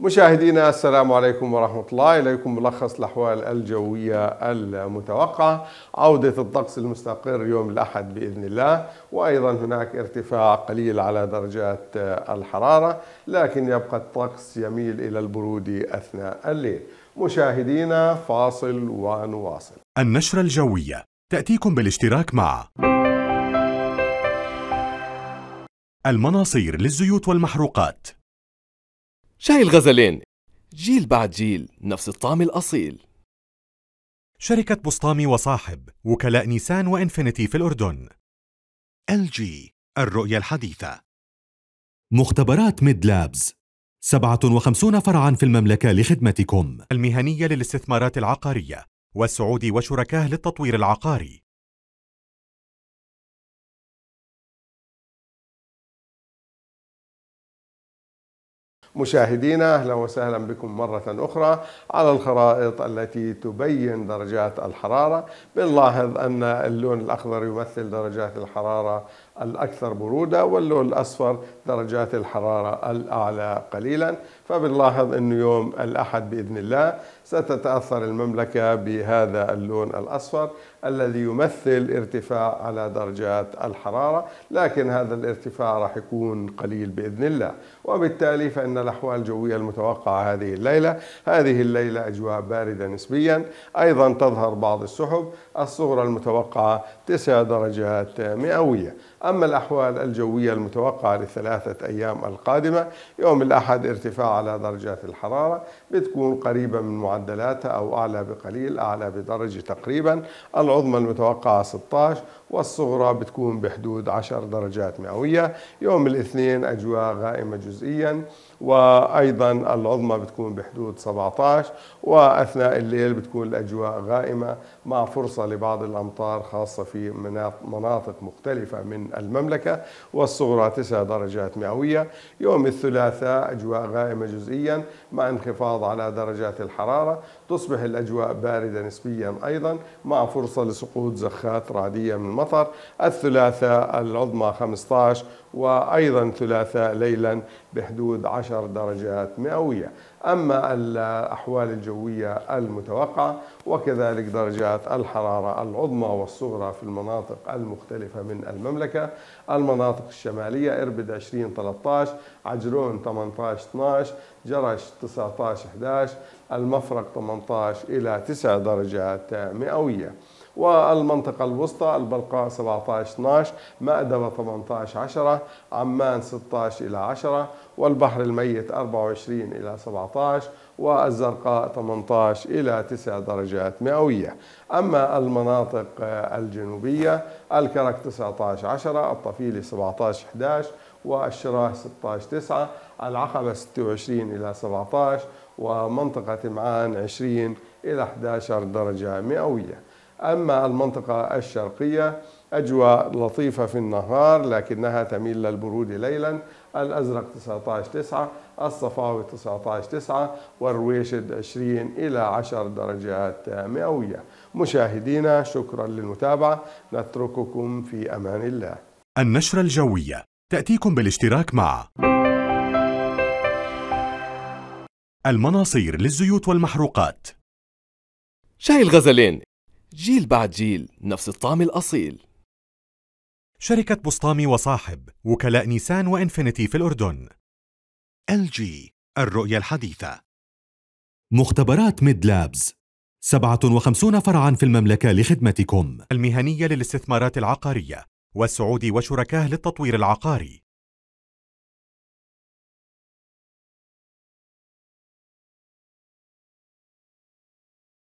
مشاهدينا السلام عليكم ورحمة الله إليكم ملخص الأحوال الجوية المتوقعة عودة الطقس المستقر يوم الأحد بإذن الله وأيضا هناك ارتفاع قليل على درجات الحرارة لكن يبقى الطقس يميل إلى البرودة أثناء الليل مشاهدينا فاصل ونواصل النشرة الجوية تأتيكم بالاشتراك مع المناصير للزيوت والمحروقات شاي الغزلين جيل بعد جيل نفس الطعم الأصيل شركة بسطامي وصاحب وكلاء نيسان وإنفينيتي في الأردن ال جي الرؤية الحديثة مختبرات ميد لابز 57 فرعا في المملكة لخدمتكم المهنية للاستثمارات العقارية والسعودي وشركاه للتطوير العقاري مشاهدينا اهلا وسهلا بكم مره اخرى على الخرائط التي تبين درجات الحراره بنلاحظ ان اللون الاخضر يمثل درجات الحراره الأكثر برودة واللون الأصفر درجات الحرارة الأعلى قليلا فبنلاحظ أنه يوم الأحد بإذن الله ستتأثر المملكة بهذا اللون الأصفر الذي يمثل ارتفاع على درجات الحرارة لكن هذا الارتفاع راح يكون قليل بإذن الله وبالتالي فإن الأحوال الجوية المتوقعة هذه الليلة هذه الليلة أجواء باردة نسبيا أيضا تظهر بعض السحب الصغرى المتوقعة 9 درجات مئوية أما الأحوال الجوية المتوقعة للثلاثة أيام القادمة يوم الأحد ارتفاع على درجات الحرارة بتكون قريبة من معدلاتها أو أعلى بقليل أعلى بدرجة تقريبا العظمى المتوقعة 16 والصغرى بتكون بحدود 10 درجات مئوية يوم الاثنين أجواء غائمة جزئيا وأيضا العظمى بتكون بحدود 17 وأثناء الليل بتكون الأجواء غائمة مع فرصة لبعض الأمطار خاصة في مناطق مختلفة من المملكة والصغرى 9 درجات مئوية يوم الثلاثاء أجواء غائمة جزئيا مع انخفاض على درجات الحرارة تصبح الأجواء باردة نسبيا أيضا مع فرصة لسقوط زخات رعدية من المطر الثلاثاء العظمى 15 وأيضا ثلاثاء ليلا بحدود 10 درجات مئوية أما الأحوال الجوية المتوقعة وكذلك درجات الحرارة العظمى والصغرى في المناطق المختلفة من المملكة المناطق الشمالية إربد 20 13 عجلون 18 12 جرش 19 11 المفرق 18 إلى 9 درجات مئوية والمنطقة الوسطى البلقاء 17 12 مأدبة 18 10 عمان 16 إلى 10 والبحر الميت 24 إلى 17 والزرقاء 18 إلى 9 درجات مئوية أما المناطق الجنوبية الكرك 19 10 الطفيلي 17 11 والشراح 16 9 العقبة 26 إلى 17 ومنطقة معان 20 إلى 11 درجة مئوية أما المنطقة الشرقية أجواء لطيفة في النهار لكنها تميل للبرود ليلا الأزرق 19 9 الصفاوي 19 9 والرويشد 20 إلى 10 درجات مئوية مشاهدينا شكرا للمتابعة نترككم في أمان الله النشرة الجوية تأتيكم بالاشتراك مع المناصير للزيوت والمحروقات شاي الغزلين جيل بعد جيل نفس الطعم الأصيل شركة بسطامي وصاحب وكلاء نيسان وإنفينيتي في الأردن ال جي الرؤية الحديثة مختبرات ميد لابز 57 فرعا في المملكة لخدمتكم المهنية للاستثمارات العقارية والسعودي وشركاه للتطوير العقاري